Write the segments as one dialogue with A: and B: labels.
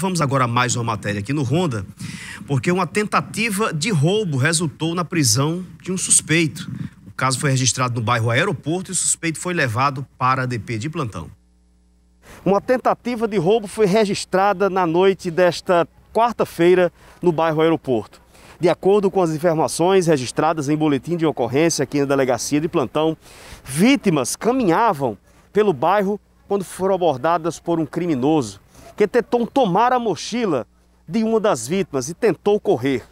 A: vamos agora a mais uma matéria aqui no Ronda, porque uma tentativa de roubo resultou na prisão de um suspeito. O caso foi registrado no bairro Aeroporto e o suspeito foi levado para a DP de plantão. Uma tentativa de roubo foi registrada na noite desta quarta-feira no bairro Aeroporto. De acordo com as informações registradas em boletim de ocorrência aqui na delegacia de plantão, vítimas caminhavam pelo bairro quando foram abordadas por um criminoso que tentou tomar a mochila de uma das vítimas e tentou correr.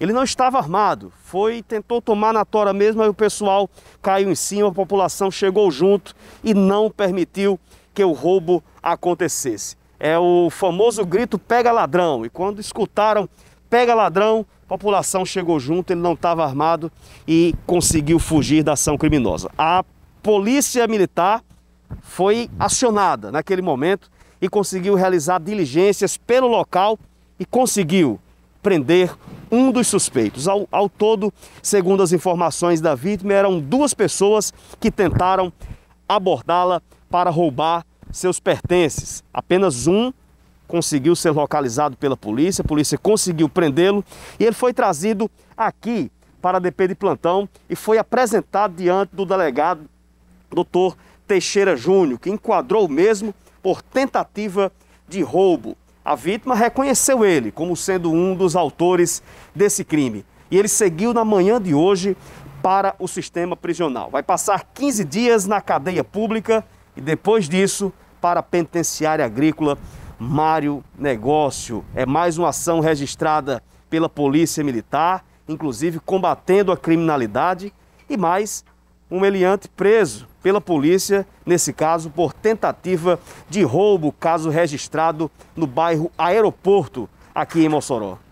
A: Ele não estava armado, foi tentou tomar na tora mesmo, aí o pessoal caiu em cima, a população chegou junto e não permitiu que o roubo acontecesse. É o famoso grito pega ladrão, e quando escutaram pega ladrão, a população chegou junto, ele não estava armado e conseguiu fugir da ação criminosa. A polícia militar foi acionada naquele momento e conseguiu realizar diligências pelo local e conseguiu prender um dos suspeitos. Ao, ao todo, segundo as informações da vítima, eram duas pessoas que tentaram abordá-la para roubar seus pertences. Apenas um conseguiu ser localizado pela polícia, a polícia conseguiu prendê-lo e ele foi trazido aqui para a DP de plantão e foi apresentado diante do delegado, doutor Teixeira Júnior, que enquadrou mesmo por tentativa de roubo. A vítima reconheceu ele como sendo um dos autores desse crime. E ele seguiu na manhã de hoje para o sistema prisional. Vai passar 15 dias na cadeia pública e depois disso para a penitenciária agrícola Mário Negócio. É mais uma ação registrada pela Polícia Militar, inclusive combatendo a criminalidade e mais um meliante preso pela polícia, nesse caso por tentativa de roubo, caso registrado no bairro Aeroporto, aqui em Mossoró.